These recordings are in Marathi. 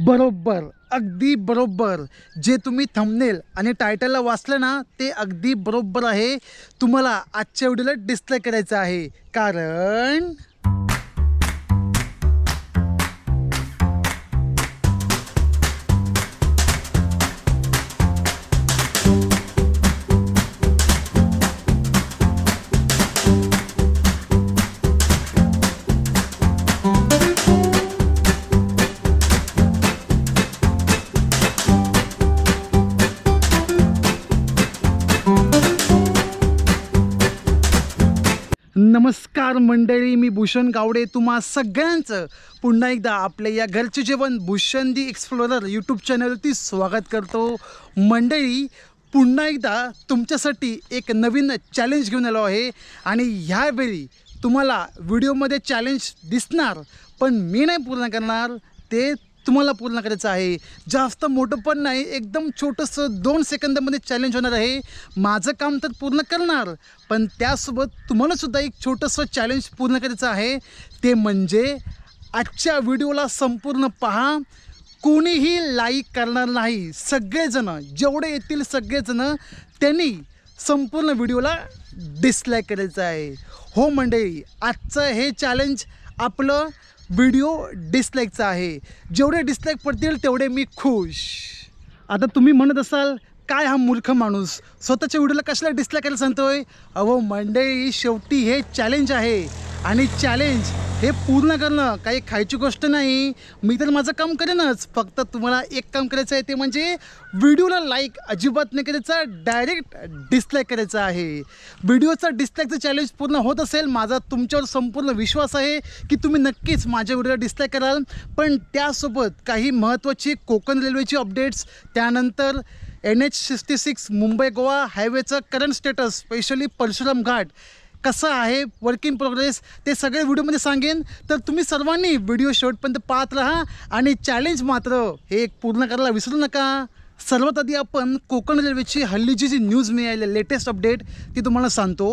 बरोबर अगदी बरोबर जे तुम्ही थंबनेल आणि टायटलला वाचलं ना ते अगदी बरोबर आहे तुम्हाला आजच्या व्हिडिओला डिस्प्ले करायचं आहे कारण नमस्कार मंडळी मी भूषण गावडे तुम्हा सगळ्यांचं पुन्हा एकदा आपल्या या घरचे जेवण भूषण दी एक्सप्लोरर यूट्यूब चॅनलवरती स्वागत करतो मंडळी पुन्हा एकदा तुमच्यासाठी एक नवीन चॅलेंज घेऊन आलो आहे आणि ह्यावेळी तुम्हाला व्हिडिओमध्ये चॅलेंज दिसणार पण मी नाही पूर्ण करणार ते तुम्हाला पूर्ण करायचं आहे जास्त मोठं पण नाही एकदम छोटंसं दोन सेकंदामध्ये चॅलेंज होणार आहे माझं काम तर पूर्ण करणार पण त्यासोबत तुम्हालासुद्धा एक छोटंसं चॅलेंज पूर्ण करायचं आहे ते म्हणजे आजच्या व्हिडिओला संपूर्ण पहा कोणीही लाईक करणार नाही सगळेजणं जेवढे येतील सगळेजणं त्यांनी संपूर्ण व्हिडिओला डिसलाईक करायचं आहे हो मंडळी आजचं हे चॅलेंज आपलं व्हिडिओ डिसलाईकचा आहे जेवढे डिसलाईक पडतील तेवढे मी खुश आता तुम्ही म्हणत असाल काय हा मूर्ख माणूस स्वतःच्या व्हिडिओला कशाला डिस्लाईक करायला सांगतोय अहो मंडे शेवटी हे चॅलेंज आहे आणि चॅलेंज हे पूर्ण करणं काही खायची गोष्ट नाही मी तर माझं काम करेनच फक्त तुम्हाला एक काम करायचं आहे ते म्हणजे व्हिडिओला लाईक अजिबात नाही करायचा डायरेक्ट डिस्ले करायचा आहे व्हिडिओचा डिस्लाईकचं चॅलेंज पूर्ण होत असेल माझा तुमच्यावर संपूर्ण विश्वास आहे की तुम्ही नक्कीच माझ्या व्हिडिओला डिस्ले कराल पण त्यासोबत काही महत्त्वाची कोकण रेल्वेची अपडेट्स त्यानंतर N H sixty six Mumbai Goa हायवेचं current status specially Parshuram Ghat कसं आहे वर्क इन प्रोग्रेस ते सगळे व्हिडिओमध्ये सांगेन तर तुम्ही सर्वांनी व्हिडिओ शेवटपर्यंत पाहत राहा आणि चॅलेंज मात्र हे पूर्ण करायला विसरू नका सर्वात आधी आपण कोकण रेल्वेची हल्लीची जी न्यूज मिळाली लेटेस्ट अपडेट ती तुम्हाला सांगतो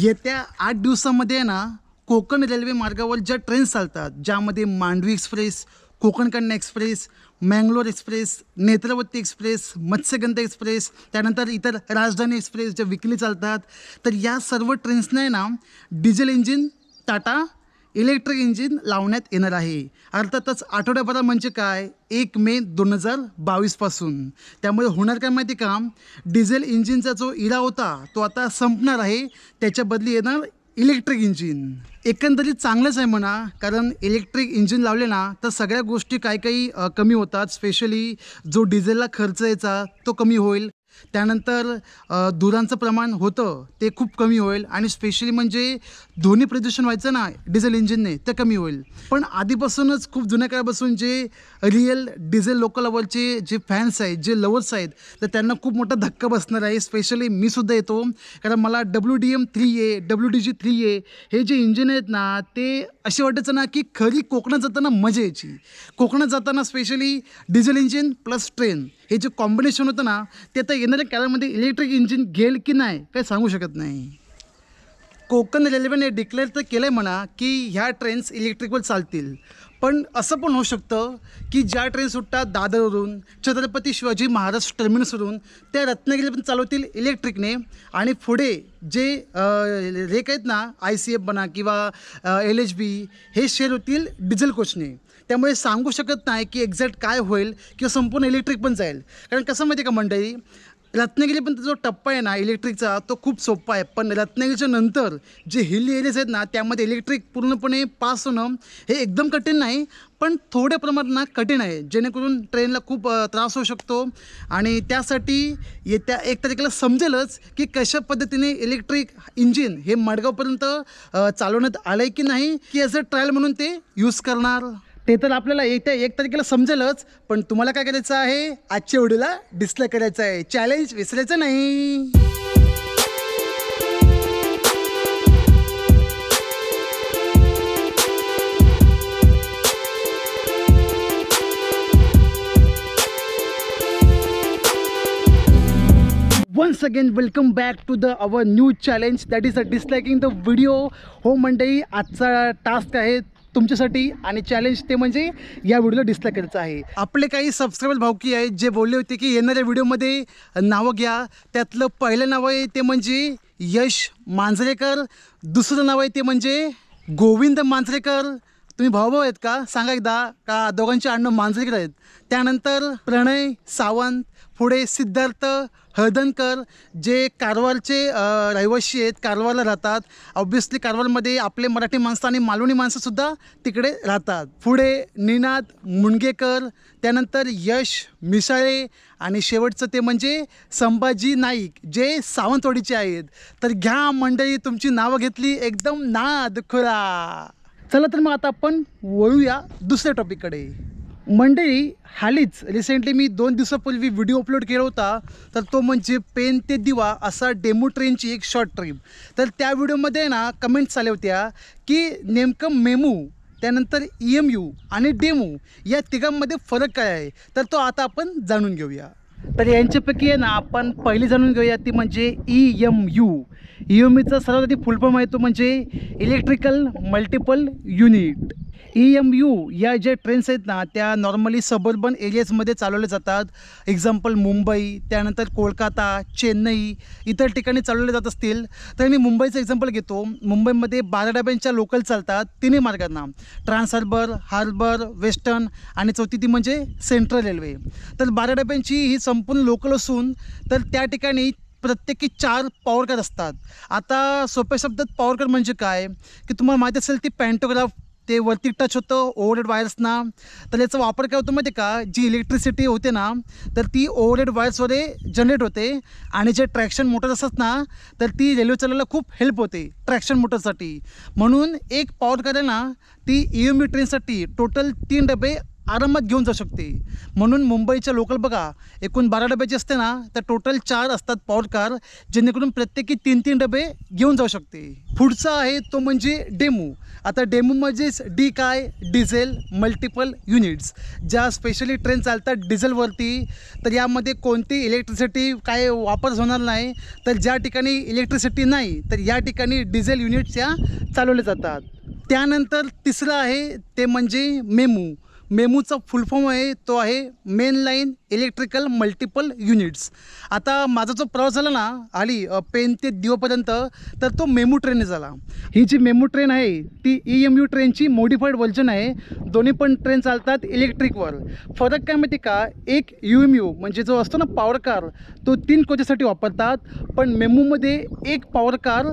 येत्या आठ दिवसामध्ये ना कोकण रेल्वे मार्गावर ज्या ट्रेन्स चालतात ज्यामध्ये Mandvi express Konkan Kanya express Mangalore express Netravati express Matsyagandha express त्यानंतर इतर राजधानी एक्सप्रेस ज्या विकली चालतात तर या सर्व ट्रेन्सने ना डिझेल इंजिन टाटा इलेक्ट्रिक इंजिन लावण्यात येणार आहे अर्थातच आठवड्याभरा म्हणजे काय एक मे दोन हजार बावीसपासून त्यामुळे होणार काय माहिती का डिझेल इंजिनचा जो इरा होता तो आता संपणार आहे त्याच्या बदली येणार इलेक्ट्रिक इंजिन एकंदरीत चांगलंच आहे म्हणा कारण इलेक्ट्रिक इंजिन लावले ना तर सगळ्या गोष्टी काही काही कमी होतात स्पेशली जो डिझेलला खर्च यायचा तो कमी होईल त्यानंतर धुरांचं प्रमाण होतं ते खूप कमी होईल आणि स्पेशली म्हणजे ध्वनी प्रदूषण व्हायचं ना डिझेल इंजिनने ते कमी होईल पण आधीपासूनच खूप जुन्या काळापासून जे रिअल डिझेल लोकल लवलचे जे फॅन्स आहेत जे लवर्स आहेत तर त्यांना खूप मोठा धक्का बसणार आहे स्पेशली मी सुद्धा येतो कारण मला W D M three A W D G three A हे जे इंजिन आहेत ना ते असे वाटायचं ना की खरी कोकणात जाताना मजा यायची कोकणात जाताना specially diesel engine plus train हे जे कॉम्बिनेशन होतं ना ते आता येणाऱ्या काळामध्ये इलेक्ट्रिक इंजिन घेईल की नाही काही सांगू शकत नाही कोकण रेल्वेने डिक्लेअर तर केलं आहे म्हणा की ह्या ट्रेन्स इलेक्ट्रिकवर चालतील पण असं पण होऊ शकतं की ज्या ट्रेन सुटतात दादरवरून छत्रपती शिवाजी महाराज टर्मिनसवरून त्या रत्नागिरी पण चालवतील इलेक्ट्रिकने आणि पुढे जे रेक आहेत ना आय सी एफ बना किंवा एल एच बी हे शेअर होतील डिझेल कोचने त्यामुळे सांगू शकत नाही की एक्झॅक्ट काय होईल किंवा संपूर्ण इलेक्ट्रिक पण जाईल कारण कसं माहिती आहे का मंडळी रत्नागिरी पण जो टप्पा आहे ना इलेक्ट्रिकचा तो खूप सोपा आहे पण रत्नागिरीच्या नंतर जे हिल एरियाज आहेत ना त्यामध्ये इलेक्ट्रिक पूर्णपणे पास होणं हे एकदम कठीण नाही पण थोड्या प्रमाणात ना कठीण आहे जेणेकरून ट्रेनला खूप त्रास होऊ शकतो आणि त्यासाठी येत्या एक तारखेला समजेलच की कशा पद्धतीने इलेक्ट्रिक इंजिन हे मडगावपर्यंत चालवण्यात आलं आहे की नाही की अ ट्रायल म्हणून ते यूज करणार ते तर आपल्याला त्या एक तारखेला समजेलच पण तुम्हाला काय करायचं आहे आजच्या व्हिडिओला डिस्प्ले करायचं आहे चॅलेंज विसरायचं नाही once again welcome back to the our news challenge that is a disliking the video हो मंडई आजचा टास्क आहे तुमच्यासाठी आणि चॅलेंज ते म्हणजे या व्हिडिओला डिस्प्ले करायचं आहे आपले काही सबस्क्रायबर भाऊकी आहेत जे बोलले होते की येणाऱ्या व्हिडिओमध्ये नावं घ्या त्यातलं पहिलं नाव आहे ते म्हणजे यश मांजरेकर दुसरं नाव आहे ते म्हणजे गोविंद मांजरेकर तुम्ही भाऊ आहेत का सांगा एकदा का दोघांचे अण्णा मांजरेकर आहेत त्यानंतर प्रणय सावंत पुढे सिद्धार्थ हळदनकर जे कारवारचे रहिवासी आहेत कारवारला राहतात ऑब्विसली कारवारमध्ये आपले मराठी माणसं आणि मालवणी माणसंसुद्धा तिकडे राहतात पुढे निनाद मुंडगेकर त्यानंतर यश मिसाळे आणि शेवटचं ते म्हणजे संभाजी नाईक जे सावंतवाडीचे आहेत तर घ्या मंडळी तुमची नावं घेतली एकदम नाद खुरा चला तर मग आता आपण वळूया दुसऱ्या टॉपिककडे मंडळी हालीच रिसेंटली मी दोन दिवसापूर्वी व्हिडिओ अपलोड केला होता तर तो म्हणजे पेन ते दिवा असा डेमो ट्रेनची एक शॉर्ट ट्रिप तर त्या व्हिडिओमध्ये ना कमेंट्स आल्या होत्या की नेमकं मेमू त्यानंतर ई एम यू आणि डेमो या तिघांमध्ये फरक काय आहे तर तो आता आपण जाणून घेऊया तर यांच्यापैकी आहे ना आपण पहिली जाणून घेऊया ती म्हणजे ई एम यू ईचा सर्वात आधी फुलफॉर्म आहे तो म्हणजे electrical multiple unit E M U या ज्या ट्रेन्स आहेत ना त्या नॉर्मली सबर्बन एरियाजमध्ये चालवल्या जातात एक्झाम्पल मुंबई त्यानंतर कोलकाता चेन्नई इतर ठिकाणी चालवले जात असतील तर मी मुंबईचं एक्झाम्पल घेतो मुंबईमध्ये बारा डब्यांच्या लोकल चालतात तिन्ही मार्गांना ट्रान्स हार्बर हार्बर वेस्टर्न आणि चौथी ती म्हणजे सेंट्रल रेल्वे तर बारा डब्यांची ही संपूर्ण लोकल असून तर त्या ठिकाणी प्रत्येकी चार पॉवरकट असतात आता सोप्या शब्दात पॉवरकट म्हणजे काय की तुम्हाला माहीत असेल ती पॅन्टोग्राफ ते वरती टच होतं ओव्हरहेड वायर्सना तर याचा वापर काय होतो माहिती का जी इलेक्ट्रिसिटी होते ना तर ती ओव्हरहेड वायर्समध्ये जनरेट होते आणि जे ट्रॅक्शन मोटर्स असतात ना तर ती रेल्वे चालवायला खूप हेल्प होते ट्रॅक्शन मोटरसाठी म्हणून एक पॉवर आहे ना ती ई एम ट्रेनसाठी टोटल तीन डबे आरामात घेऊन जाऊ शकते म्हणून मुंबईच्या लोकल बघा एकूण बारा डब्याचे असते ना तर टोटल चार असतात पॉवर कार जेणेकरून प्रत्येकी तीन तीन डबे घेऊन जाऊ शकते पुढचा आहे तो म्हणजे डेमो आता डेमू म्हणजेच डी काय डिझेल मल्टिपल युनिट्स ज्या स्पेशली ट्रेन चालतात डिझेलवरती तर यामध्ये कोणती इलेक्ट्रिसिटी काय वापर होणार नाही तर ज्या ठिकाणी इलेक्ट्रिसिटी नाही तर या ठिकाणी डिझेल युनिट्स या चालवल्या जातात त्यानंतर तिसरं आहे ते म्हणजे मेमू मेमूचा फुल फॉर्म आहे तो आहे main line electrical multiple units आता माझा जो प्रवास झाला ना आली पेन ते दिवपर्यंत तर तो मेमू ट्रेनने झाला ही जी मेमू ट्रेन आहे ती ई एम यू ट्रेनची मॉडिफाईड व्हर्जन आहे दोन्ही पण ट्रेन चालतात इलेक्ट्रिकवर फरक काय माहिती का एक यू एम यू म्हणजे जो असतो ना पॉवर कार तो तीन कोचेससाठी वापरतात पण मेमूमध्ये एक पॉवर कार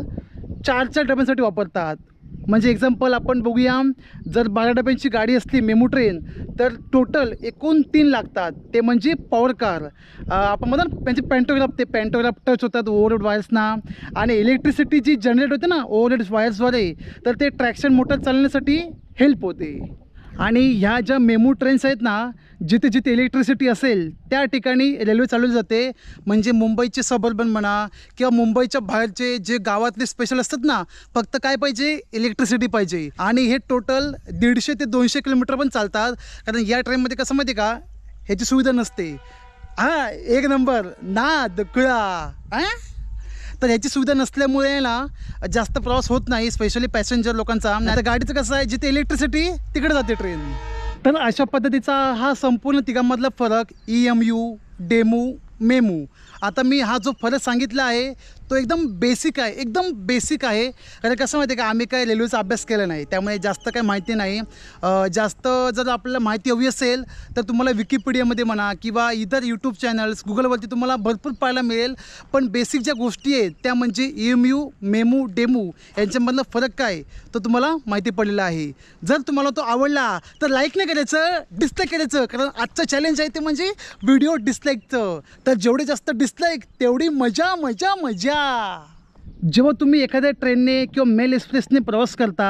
चारच्या डब्यांसाठी वापरतात म्हणजे एक्झाम्पल आपण बघूया जर बारा डब्यांची गाडी असली मेमो ट्रेन तर टोटल एकूण तीन लागतात ते म्हणजे पॉवर कार आपण ना त्यांचे पॅन्टोग्राफ ते पॅन्टोग्राफ टच होतात ओव्हरलोड वायर्सना आणि इलेक्ट्रिसिटी जी जनरेट होते ना ओव्हरलोड वायर्सद्वारे तर ते ट्रॅक्शन मोटर चालण्यासाठी हेल्प होते आणि ह्या ज्या मेमू ट्रेन्स आहेत ना जिथे जिथे इलेक्ट्रिसिटी असेल त्या ठिकाणी रेल्वे चालवली जाते म्हणजे मुंबईचे सबर्बन म्हणा किंवा मुंबईच्या बाहेरचे जे गावातले स्पेशल असतात ना फक्त काय पाहिजे इलेक्ट्रिसिटी पाहिजे आणि हे टोटल दीडशे ते दोनशे किलोमीटर पण चालतात कारण या ट्रेनमध्ये कसं माहिती का ह्याची सुविधा नसते हां एक नंबर ना दुकळा तर ह्याची सुविधा नसल्यामुळे ना जास्त प्रवास होत नाही स्पेशली पॅसेंजर लोकांचा आता गाडीचं कसं आहे जिथे इलेक्ट्रिसिटी तिकडे जाते ट्रेन तर अशा पद्धतीचा हा संपूर्ण तिघांमधला फरक E M U DEMU MEMU आता मी हा जो फरक सांगितला आहे तो एकदम बेसिक आहे एकदम बेसिक आहे कारण कसं माहिती आहे का आम्ही काय रेल्वेचा अभ्यास केला नाही त्यामुळे जास्त काही माहिती नाही जास्त जर आपल्याला माहिती हवी असेल तर तुम्हाला विकिपीडियामध्ये म्हणा किंवा इतर यूट्यूब चॅनल्स गुगलवरती तुम्हाला भरपूर पाहायला मिळेल पण बेसिक ज्या गोष्टी आहेत त्या म्हणजे एम यू मेमू डेमू यांच्यामधला फरक काय तो तुम्हाला माहिती पडलेला आहे जर तुम्हाला तो आवडला तर लाईक नाही करायचं डिस्लाईक करायचं कारण आजचं चॅलेंज आहे ते म्हणजे व्हिडिओ डिस्लाईकचं तर जेवढे जास्त डिस्लाईक तेवढी मजा मजा मजा जेव्हा तुम्ही एखाद्या ट्रेनने किंवा मेल एक्सप्रेसने प्रवास करता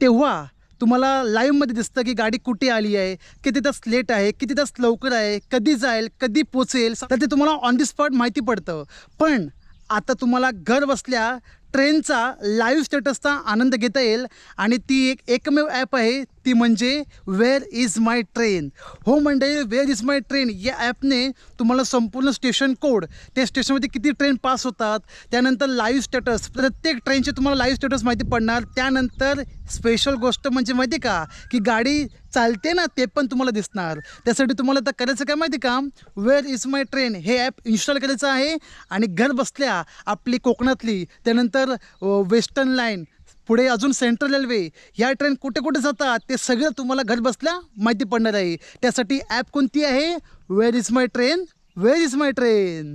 तेव्हा तुम्हाला लाईव्हमध्ये दिसतं की गाडी कुठे आली आहे किती तास लेट आहे किती तास लवकर आहे कधी जाईल कधी पोचेल तर ते तुम्हाला ऑन दी स्पॉट माहिती पडतं पण आता तुम्हाला घर बसल्या ट्रेनचा लाईव्ह स्टेटसचा आनंद घेता येईल आणि ती एक एकमेव ॲप आहे ती म्हणजे वेअर इज माय ट्रेन हो म्हणजे वेअर इज माय ट्रेन या ॲपने तुम्हाला संपूर्ण स्टेशन कोड त्या स्टेशनमध्ये किती ट्रेन पास होतात त्यानंतर लाईव्ह स्टेटस प्रत्येक ट्रेनचे तुम्हाला लाईव्ह स्टेटस माहिती पडणार त्यानंतर स्पेशल गोष्ट म्हणजे माहिती का की गाडी चालते ना ते पण तुम्हाला दिसणार त्यासाठी तुम्हाला तर करायचं काय माहिती का वेअर इज माय ट्रेन हे ॲप इन्स्टॉल करायचं आहे आणि घर बसल्या आपली कोकणातली त्यानंतर वेस्टर्न लाईन पुढे अजून सेंट्रल रेल्वे या ट्रेन कुठे कुठे जातात ते सगळं तुम्हाला घर बसल्या माहिती पडणार आहे त्यासाठी ॲप कोणती आहे where is my train where is my train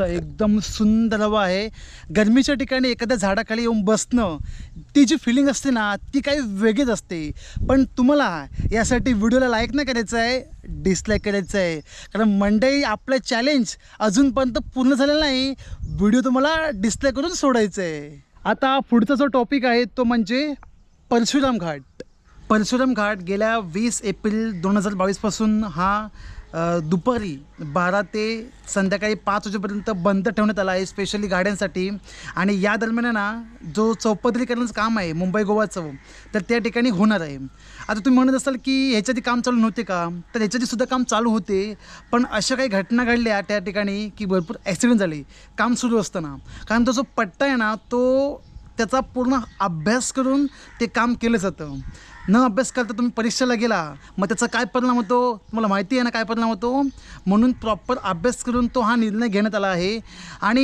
मस्त एकदम सुंदर हवा आहे गरमीच्या ठिकाणी एखाद्या झाडाखाली येऊन बसणं ती जी फिलिंग असते ना ती काही वेगळीच असते पण तुम्हाला यासाठी व्हिडिओला लाईक नाही करायचं आहे डिसलाईक करायचं आहे कारण मंडई आपलं चॅलेंज अजूनपर्यंत पूर्ण झालेलं नाही व्हिडिओ तुम्हाला डिस्लाईक करून सोडायचं आहे आता पुढचा जो टॉपिक आहे तो म्हणजे परशुराम घाट परशुराम घाट गेल्या वीस एप्रिल दोन हजार बावीसपासून हा दुपारी बारा ते संध्याकाळी पाच वाजेपर्यंत बंद ठेवण्यात आला आहे स्पेशली गाड्यांसाठी आणि या दरम्यान ना जो चौपदरीकरणाचं काम आहे मुंबई गोवाचं तर त्या ठिकाणी होणार आहे आता तुम्ही म्हणत असाल की ह्याच्यात काम चालू नव्हते का तर ह्याच्यातीसुद्धा काम चालू होते पण अशा काही घटना घडल्या त्या ठिकाणी की भरपूर ॲक्सिडेंट झाले काम सुरू असताना कारण तो जो पट्टा आहे ना तो त्याचा पूर्ण अभ्यास करून ते काम केलं जातं न अभ्यास करता तुम्ही परीक्षेला गेला मग त्याचा काय परिणाम होतो तुम्हाला माहिती आहे ना काय परिणाम होतो म्हणून प्रॉपर अभ्यास करून तो हा निर्णय घेण्यात आला आहे आणि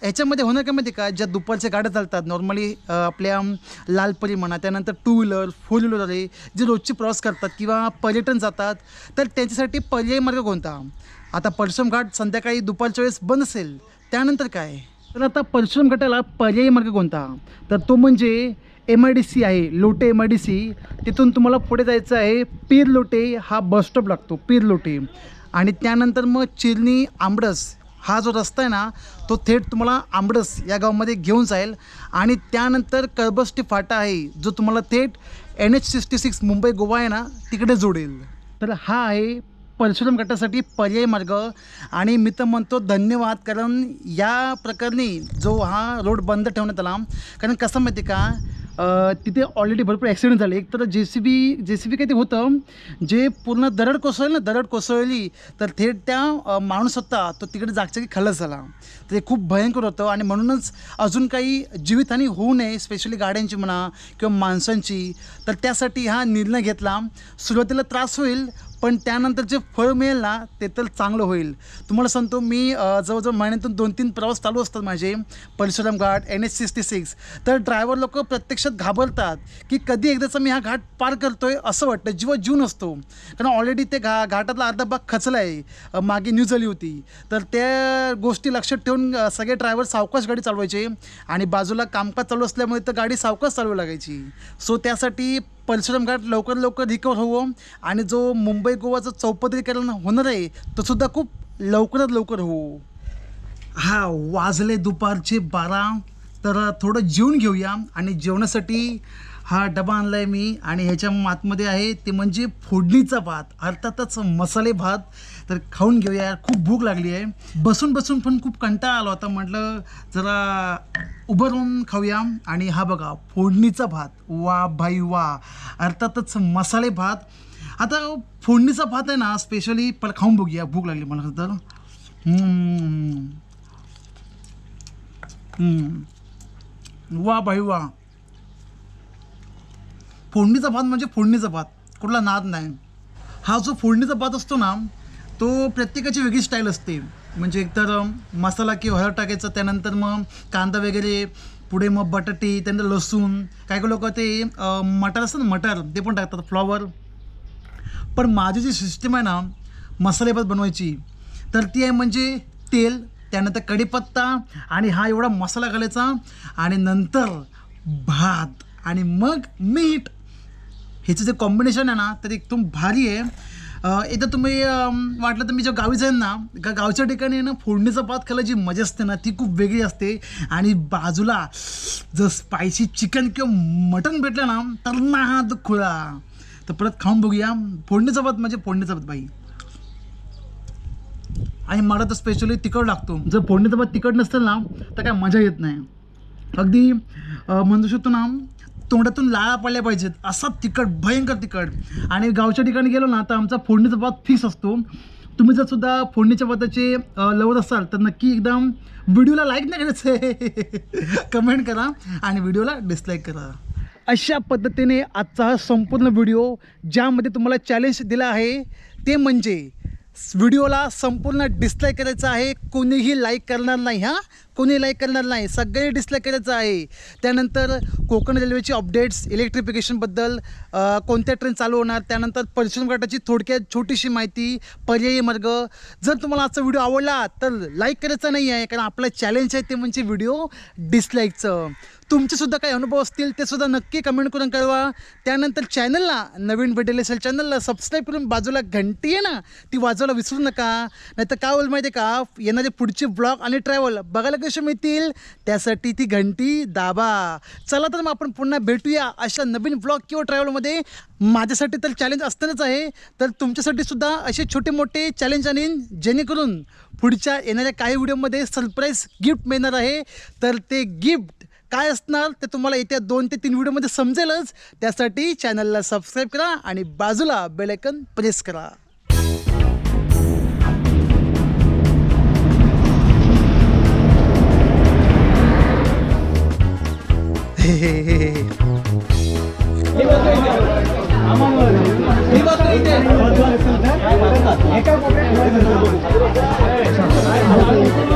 ह्याच्यामध्ये होणार का माहिती का ज्या दुपारच्या गाड्या चालतात नॉर्मली आपल्या लालपरी म्हणा त्यानंतर टू व्हीलर फोर व्हीलर आले जे रोजची प्रवास करतात किंवा पर्यटन जातात तर त्यांच्यासाठी पर्यायी मार्ग कोणता आता परिश्रम घाट संध्याकाळी दुपारच्या वेळेस बंद असेल त्यानंतर काय तर आता परशुराम गटाला पर्यायी मार्ग कोणता तर तो म्हणजे एम आय डी सी आहे Lote M I D C तिथून तुम्हाला पुढे जायचं आहे पीर लोटे हा बस स्टॉप लागतो पीर लोटे आणि त्यानंतर मग चिरणी आंबडस हा जो रस्ता आहे ना तो थेट तुम्हाला आंबडस या गावामध्ये घेऊन जाईल आणि त्यानंतर कळबस्टी फाटा आहे जो तुम्हाला थेट N H sixty six Mumbai Goa आहे ना तिकडे जोडेल तर हा आहे परशुराम गटासाठी पर्यायी मार्ग आणि मी तर म्हणतो धन्यवाद कारण या प्रकरणी जो हा रोड बंद ठेवण्यात आला कारण कसं माहिती का तिथे ऑलरेडी भरपूर ॲक्सिडेंट झाले एक तर जे C B J C B काही होतं जे पूर्ण दरड कोसळलं ना दरड कोसळली तर थेट त्या माणूस होता तो तिकडे की खलस झाला ते खूप भयंकर होतं आणि म्हणूनच अजून काही जीवितहानी होऊ नये स्पेशली गाड्यांची म्हणा किंवा माणसांची तर त्यासाठी हा निर्णय घेतला सुरुवातीला त्रास होईल पण त्यानंतर जे फळ मिळेल ना ते तर चांगलं होईल तुम्हाला सांगतो मी जवळजवळ महिन्यातून दोन तीन प्रवास चालू असतात माझे Parshuram Ghat N H sixty six तर ड्रायव्हर लोक प्रत्यक्षात घाबरतात की कधी एकदाचा मी हा घाट पार करतो आहे असं वाटतं जीव जून असतो कारण ऑलरेडी ते घा घाटातला अर्धा भाग खचला आहे मागे न्यूज आली होती तर त्या गोष्टी लक्षात ठेवून सगळे ड्रायव्हर सावकाश गाडी चालवायचे आणि बाजूला कामकाज चालू असल्यामुळे तर गाडी सावकाश चालवू लागायची सो त्यासाठी परशुराम घाट लवकर लवकर रिकवर होवो आणि जो मुंबई गोवाचं चौपदरीकरण होणार आहे तो सुद्धा खूप लवकरात लवकर हो हा वाजले दुपारचे बारा तर थोडं जेवून घेऊया आणि जेवणासाठी हा डबा आणला आहे मी आणि ह्याच्या आतमध्ये आहे ते म्हणजे फोडणीचा भात अर्थातच मसाले भात तर खाऊन घेऊया खूप भूक लागली आहे बसून बसून पण खूप कंटाळा आला होता म्हटलं जरा उभं राहून खाऊया आणि हा बघा फोडणीचा भात वा भाई वा अर्थातच मसाले भात आता फोडणीचा भात आहे ना स्पेशली पण खाऊन बघूया भूक लागली मला तर वा भाई वा फोडणीचा भात म्हणजे फोडणीचा भात कुठला नाद नाही हा जो फोडणीचा भात असतो ना तो प्रत्येकाची वेगळी स्टाईल असते म्हणजे एकतर मसाला किंवा हळद टाकायचं त्यानंतर मग कांदा वगैरे पुढे मग बटाटे त्यानंतर लसूण काही काही लोक ते मटर असतं मटर ते पण टाकतात फ्लॉवर पण माझी जी सिस्टीम आहे ना मसालेभात बनवायची तर ती आहे म्हणजे तेल त्यानंतर कढीपत्ता आणि हा एवढा मसाला घालायचा आणि नंतर भात आणि मग मीठ ह्याचं जे कॉम्बिनेशन आहे ना तर एकदम भारी आहे एकदा तुम्ही वाटलं तर मी जेव्हा गावी जाईन ना गावच्या ठिकाणी ना फोडणीचं पात खायला जी मजा असते ना ती खूप वेगळी असते आणि बाजूला जर स्पायसी चिकन किंवा मटन भेटलं ना तर ना खुळा तर परत खाऊन बघूया फोडणीचं पात म्हणजे फोडणीचं पात बाई आणि मला तर स्पेशली तिखट लागतो जर फोडणीचं पात तिखट नसतं ना तर काय मजा येत नाही अगदी म्हणू शकतो ना तोंडातून लाळा पडल्या पाहिजेत असा तिखट भयंकर तिखट आणि गावच्या ठिकाणी गेलो ना तर आमचा फोडणीचा भात फिक्स असतो तुम्ही जर सुद्धा फोडणीच्या भाताचे लवत असाल तर नक्की एकदम व्हिडिओला लाईक नाही करायचं कमेंट करा आणि व्हिडिओला डिसलाईक करा अशा पद्धतीने आजचा हा संपूर्ण व्हिडिओ ज्यामध्ये तुम्हाला चॅलेंज दिला आहे ते म्हणजे व्हिडिओला संपूर्ण डिस्लाईक करायचं आहे कोणीही लाईक करणार नाही हां कोणी लाईक करणार नाही सगळे डिस्लाईक करायचं आहे त्यानंतर कोकण रेल्वेचे अपडेट्स इलेक्ट्रिफिकेशनबद्दल कोणत्या ट्रेन चालू होणार त्यानंतर पर्शन गटाची थोडक्यात छोटीशी माहिती पर्यायी मार्ग जर तुम्हाला आजचा व्हिडिओ आवडला तर लाईक करायचा नाही आहे कारण आपलं चॅलेंज आहे ते म्हणजे व्हिडिओ डिसलाईकचं तुमचे सुद्धा काही अनुभव असतील ते सुद्धा नक्की कमेंट करून कळवा त्यानंतर चॅनलला नवीन भेटेल असेल चॅनलला सबस्क्राईब करून बाजूला घंटी आहे ना ती वाजवायला विसरू नका नाही तर काय होईल माहिती आहे का येणारे पुढचे ब्लॉग आणि ट्रॅव्हल बघायला कसे मिळतील त्यासाठी ती घंटी दाबा चला तर मग आपण पुन्हा भेटूया अशा नवीन ब्लॉग किंवा ट्रॅव्हलमध्ये माझ्यासाठी तर चॅलेंज असतानाच आहे तर तुमच्यासाठी सुद्धा असे छोटे मोठे चॅलेंज आणीन जेणेकरून पुढच्या येणाऱ्या काही व्हिडिओमध्ये सरप्राईज गिफ्ट मिळणार आहे तर ते गिफ्ट काय असणार ते तुम्हाला येत्या दोन ते तीन व्हिडिओमध्ये समजेलच त्यासाठी चॅनलला सबस्क्राईब करा आणि बाजूला बेलायकन प्रेस करा एका